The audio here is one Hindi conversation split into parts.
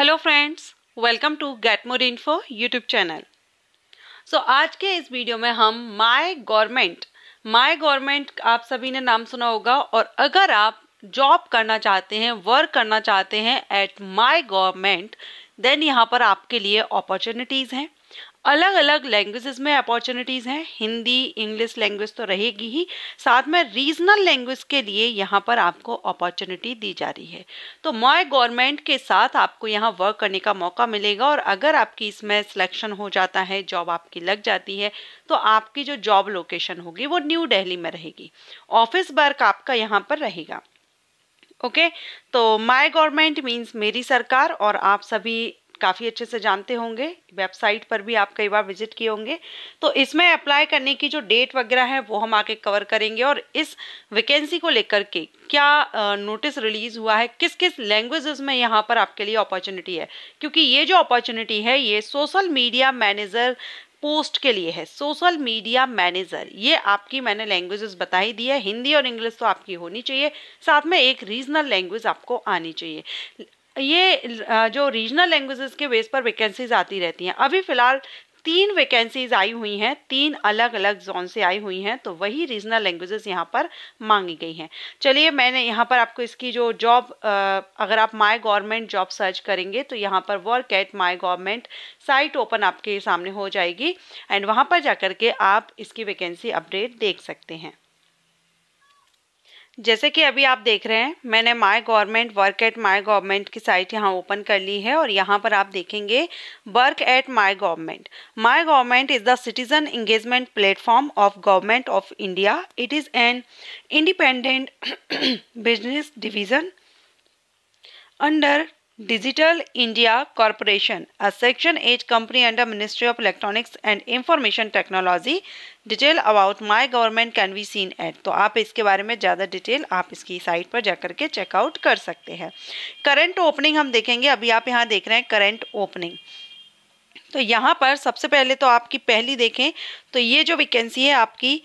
Hello friends welcome to get more info YouTube channel so आज के इस वीडियो में हम माय गवर्नमेंट माय गवर्नमेंट आप सभी ने नाम सुना होगा और अगर आप जॉब करना चाहते हैं वर्क करना चाहते हैं एट माय गवर्नमेंट देन यहाँ पर आपके लिए अपॉर्चुनिटीज़ हैं अलग अलग लैंग्वेजेस में अपॉर्चुनिटीज़ हैं हिंदी इंग्लिश लैंग्वेज तो रहेगी ही साथ में रीजनल लैंग्वेज के लिए यहाँ पर आपको अपॉर्चुनिटी दी जा रही है तो माई गवर्नमेंट के साथ आपको यहाँ वर्क करने का मौका मिलेगा और अगर आपकी इसमें सिलेक्शन हो जाता है जॉब आपकी लग जाती है तो आपकी जो जॉब लोकेशन होगी वो न्यू डेली में रहेगी ऑफिस वर्क आपका यहाँ पर रहेगा ओके okay? तो माय गवर्नमेंट मीन्स मेरी सरकार और आप सभी काफ़ी अच्छे से जानते होंगे वेबसाइट पर भी आप कई बार विजिट किए होंगे तो इसमें अप्लाई करने की जो डेट वगैरह है वो हम आके कवर करेंगे और इस वैकेंसी को लेकर के क्या नोटिस रिलीज़ हुआ है किस किस लैंग्वेजेस में यहाँ पर आपके लिए अपॉर्चुनिटी है क्योंकि ये जो अपॉर्चुनिटी है ये सोशल मीडिया मैनेजर पोस्ट के लिए है सोशल मीडिया मैनेजर ये आपकी मैंने लैंग्वेजेस बता ही दी है हिंदी और इंग्लिश तो आपकी होनी चाहिए साथ में एक रीजनल लैंग्वेज आपको आनी चाहिए ये जो रीजनल लैंग्वेजेस के बेस पर वैकेंसीज आती रहती हैं अभी फ़िलहाल तीन वैकेंसीज आई हुई हैं तीन अलग अलग जोन से आई हुई हैं तो वही रीजनल लैंग्वेजेस यहाँ पर मांगी गई हैं चलिए मैंने यहाँ पर आपको इसकी जो जॉब अगर आप माय गवर्नमेंट जॉब सर्च करेंगे तो यहाँ पर work at my government site open आपके सामने हो जाएगी एंड वहाँ पर जाकर के आप इसकी वैकेंसी अपडेट देख सकते हैं जैसे कि अभी आप देख रहे हैं मैंने my government work at my government की साइट यहाँ ओपन कर ली है और यहाँ पर आप देखेंगे work at my government my government is the citizen engagement platform of government of India it is an independent business division under digital India corporation a section 8 company under ministry of electronics and information technology detail about my government can be seen at तो आप इसके बारे में ज़्यादा डिटेल आप इसकी साइट पर जाकर के चेकआउट कर सकते हैं करंट ओपनिंग हम देखेंगे अभी आप यहाँ देख रहे हैं करंट ओपनिंग तो यहाँ पर सबसे पहले तो आपकी पहली देखें तो ये जो वैकेंसी है आपकी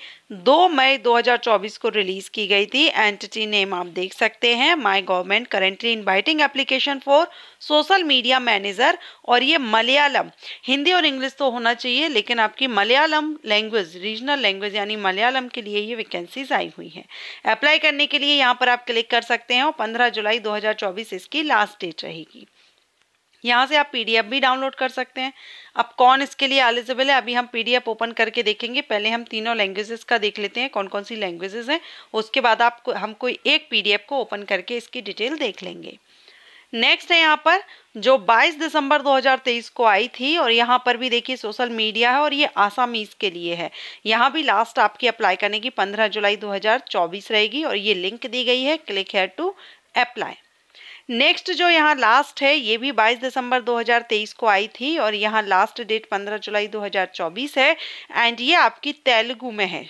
2 मई 2024 को रिलीज़ की गई थी एंटिटी नेम आप देख सकते हैं my government currently inviting application for social media manager और ये मलयालम हिंदी और इंग्लिश तो होना चाहिए लेकिन आपकी मलयालम लैंग्वेज रीजनल लैंग्वेज यानी मलयालम के लिए ये वैकेंसीज आई हुई हैं अप्लाई करने के लिए यहाँ पर आप क्लिक कर सकते हैं और पंद्रह जुलाई दो इसकी लास्ट डेट रहेगी यहाँ से आप पीडीएफ भी डाउनलोड कर सकते हैं अब कौन इसके लिए एलिजिबल है अभी हम पीडीएफ ओपन करके देखेंगे पहले हम तीनों लैंग्वेजेस का देख लेते हैं कौन कौन सी लैंग्वेजेस हैं उसके बाद आप हम कोई एक पीडीएफ को ओपन करके इसकी डिटेल देख लेंगे नेक्स्ट है यहाँ पर जो 22 दिसंबर 2023 को आई थी और यहाँ पर भी देखिए सोशल मीडिया है और ये आसामीज के लिए है यहाँ भी लास्ट आपकी अप्लाई करने की 15 जुलाई 2024 रहेगी और ये लिंक दी गई है click here to apply next जो यहाँ लास्ट है ये भी 22 दिसंबर 2023 को आई थी और यहाँ लास्ट डेट 15 जुलाई 2024 है एंड ये आपकी तेलुगु में है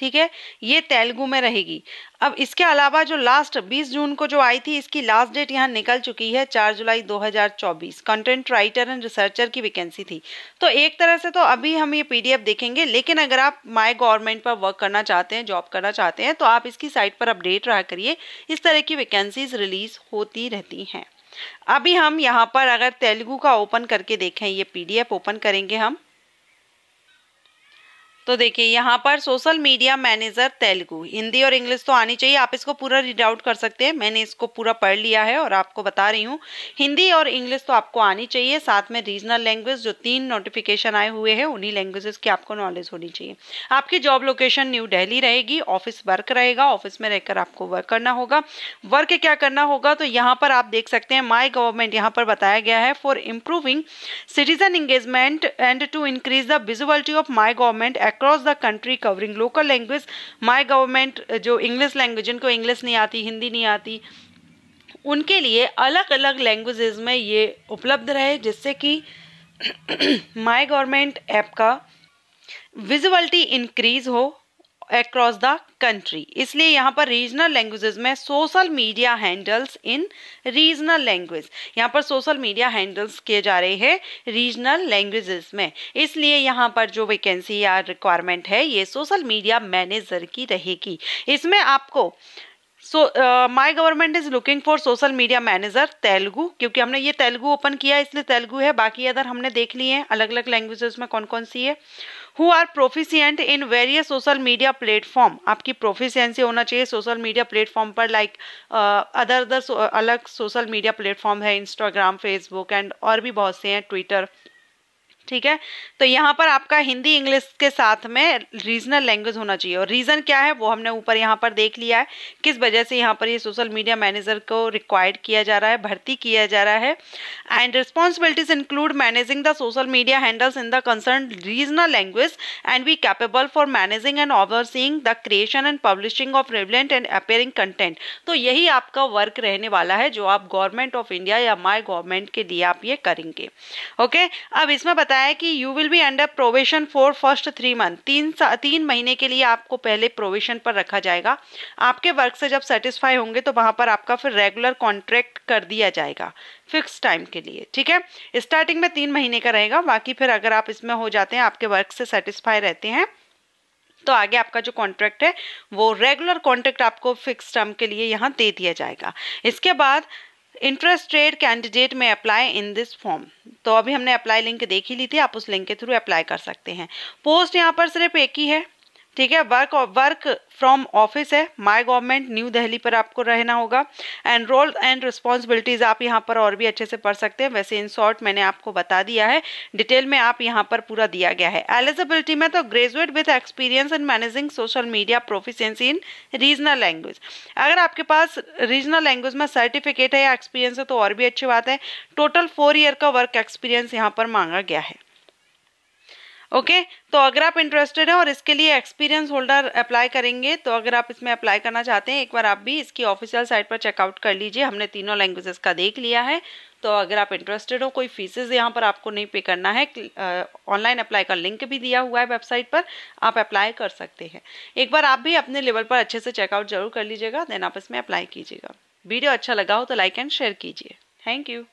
ठीक है ये तेलुगु में रहेगी अब इसके अलावा जो लास्ट 20 जून को जो आई थी इसकी लास्ट डेट यहाँ निकल चुकी है 4 जुलाई 2024 कंटेंट राइटर एंड रिसर्चर की वैकेंसी थी तो एक तरह से तो अभी हम ये पीडीएफ देखेंगे लेकिन अगर आप माई गवर्नमेंट पर वर्क करना चाहते हैं जॉब करना चाहते हैं तो आप इसकी साइट पर अपडेट रहा करिए इस तरह की वैकेंसीज रिलीज होती रहती हैं अभी हम यहाँ पर अगर तेलुगु का ओपन करके देखें ये पीडीएफ ओपन करेंगे हम तो देखिए यहाँ पर social media manager Telugu Hindi और इंग्लिश तो आनी चाहिए आप इसको पूरा रीड आउट कर सकते हैं मैंने इसको पूरा पढ़ लिया है और आपको बता रही हूँ हिंदी और इंग्लिश तो आपको आनी चाहिए साथ में रीजनल लैंग्वेज जो तीन नोटिफिकेशन आए हुए हैं उन्हीं लैंग्वेजेस की आपको नॉलेज होनी चाहिए आपकी जॉब लोकेशन न्यू डेली रहेगी ऑफिस वर्क रहेगा ऑफिस में रहकर आपको वर्क करना होगा वर्क क्या करना होगा तो यहाँ पर आप देख सकते हैं माई गवर्नमेंट यहाँ पर बताया गया है for improving citizen engagement and to increase the visibility of my government across the country covering local language my government जो इंग्लिश लैंग्वेज जिनको इंग्लिश नहीं आती हिंदी नहीं आती उनके लिए अलग अलग लैंग्वेजेस में ये उपलब्ध रहे जिससे कि माई गवर्नमेंट ऐप का विजिबलिटी इंक्रीज हो अक्रॉस द कंट्री इसलिए यहाँ पर रीजनल लैंग्वेजेस में social media handles in regional language यहाँ पर सोशल मीडिया हैंडल्स किए जा रहे हैं रीजनल लैंग्वेजेस में इसलिए यहाँ पर जो वैकेंसी या रिक्वायरमेंट है ये सोशल मीडिया मैनेजर की रहेगी इसमें आपको my government is looking for social media manager Telugu क्योंकि हमने ये तेलुगू ओपन किया इसलिए तेलुगू है बाकी अदर हमने देख लिए हैं अलग अलग लैंग्वेजेस में कौन कौन सी है who are proficient in various social media platform आपकी प्रोफिशियंसी होना चाहिए सोशल मीडिया प्लेटफॉर्म पर लाइक अदर अदर अलग सोशल मीडिया प्लेटफॉर्म है इंस्टाग्राम फेसबुक एंड और भी बहुत से हैं ट्विटर ठीक है तो यहाँ पर आपका हिंदी इंग्लिश के साथ में रीजनल लैंग्वेज होना चाहिए और रीज़न क्या है वो हमने ऊपर यहाँ पर देख लिया है किस वजह से यहाँ पर ये सोशल मीडिया मैनेजर को रिक्वायर्ड किया जा रहा है भर्ती किया जा रहा है and responsibilities include managing the social media handles in the concern regional language and be capable for managing and overseeing the creation and publishing of relevant and appearing content तो यही आपका वर्क रहने वाला है जो आप गवर्नमेंट ऑफ इंडिया या माई गवर्नमेंट के लिए आप ये करेंगे ओके okay? अब इसमें बताया बताया कि you will be under probation for first three month तीन तीन महीने के लिए आपको पहले प्रोवेशन पर रखा जाएगा आपके वर्क से जब सेटिस्फाई होंगे तो वहाँ पर आपका फिर रेगुलर कॉन्ट्रैक्ट कर दिया जाएगा फिक्स टाइम के लिए ठीक है स्टार्टिंग में तीन महीने का रहेगा बाकी फिर अगर आप इसमें हो जाते हैं आपके वर्क से सेटिस्फाई रहते हैं तो आगे आपका जो कॉन्ट्रैक्ट है वो रेगुलर कॉन्ट्रैक्ट आपको फिक्स टर्म के लिए यहाँ दे दिया जाएगा इसके बाद interested candidate may apply in this form तो अभी हमने अप्लाई लिंक देख ही ली थी आप उस लिंक के थ्रू अप्लाई कर सकते हैं पोस्ट यहाँ पर सिर्फ एक ही है ठीक है वर्क वर्क फ्रॉम ऑफिस है माई गवर्नमेंट न्यू दिल्ली पर आपको रहना होगा एंड रोल एंड रिस्पॉन्सिबिलिटीज आप यहाँ पर और भी अच्छे से पढ़ सकते हैं वैसे इन शॉर्ट मैंने आपको बता दिया है डिटेल में आप यहाँ पर पूरा दिया गया है एलिजिबिलिटी में तो graduate with experience in managing social media proficiency in regional language अगर आपके पास रीजनल लैंग्वेज में सर्टिफिकेट है या एक्सपीरियंस है तो और भी अच्छी बात है टोटल फोर ईयर का वर्क एक्सपीरियंस यहाँ पर मांगा गया है ओके तो अगर आप इंटरेस्टेड हैं और इसके लिए एक्सपीरियंस होल्डर अप्लाई करेंगे तो अगर आप इसमें अप्लाई करना चाहते हैं एक बार आप भी इसकी ऑफिशियल साइट पर चेकआउट कर लीजिए हमने तीनों लैंग्वेजेस का देख लिया है तो अगर आप इंटरेस्टेड हो कोई फीसेज यहाँ पर आपको नहीं पे करना है ऑनलाइन अप्लाई का लिंक भी दिया हुआ है वेबसाइट पर आप अप्लाई कर सकते हैं एक बार आप भी अपने लेवल पर अच्छे से चेकआउट जरूर कर लीजिएगा देन आप इसमें अप्लाई कीजिएगा वीडियो अच्छा लगा हो तो लाइक एंड शेयर कीजिए थैंक यू